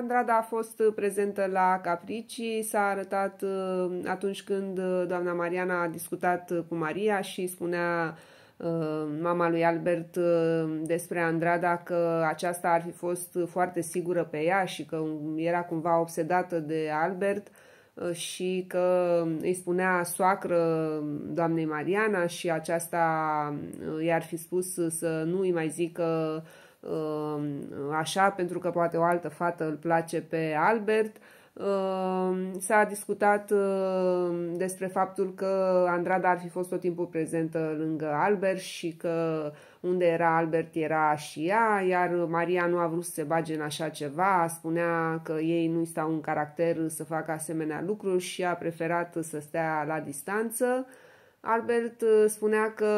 Andrada a fost uh, prezentă la Capricii, s-a arătat uh, atunci când uh, doamna Mariana a discutat cu Maria și spunea mama lui Albert despre Andrada că aceasta ar fi fost foarte sigură pe ea și că era cumva obsedată de Albert și că îi spunea soacră doamnei Mariana și aceasta i-ar fi spus să nu îi mai zică uh, Ehm, așa pentru că poate o altă fată îl place pe Albert. Ehm, s-a discutat ehm, despre faptul că Andrada ar fi fost tot timpul prezentă lângă Albert și că unde era Albert era și ea, iar Maria nu a vrut să se bage în așa ceva, spunea că ei nu-i stau în caracter să facă asemenea lucruri și a preferat să stea la distanță. Albert spunea că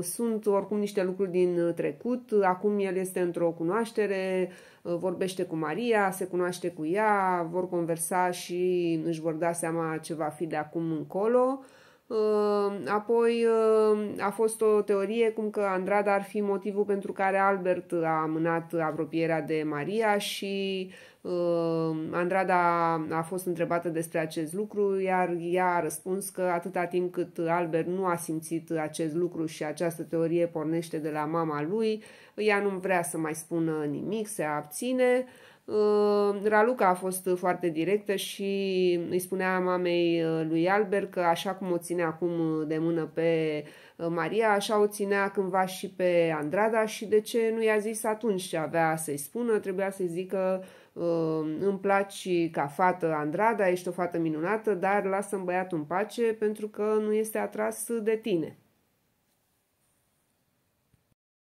sunt oricum niște lucruri din uh, trecut, acum el este într-o cunoaștere, uh, vorbește cu Maria, se cunoaște cu ea, vor conversa și își vor da seama ce va fi de acum încolo. Uh, Ehm, apoi ehm, a fost o teorie cum că Andrada ar fi motivul pentru care Albert a amânat apropierea de Maria și ehm, Andrada a fost întrebată despre acest lucru, iar ea a răspuns că atâta timp cât Albert nu a simțit acest lucru și această teorie pornește de la mama lui, ea nu vrea să mai spună nimic, se abține. Uh, Raluca a fost foarte directă și îi spunea mamei uh, lui Albert că așa cum o ține acum uh, de mână pe Maria, așa o ținea cândva și pe Andrada și de ce nu i-a zis atunci ce avea să-i spună, trebuia să-i zică îmi place ca fată Andrada, ești o fată minunată, dar lasă-mi băiatul în pace pentru că nu este atras de tine.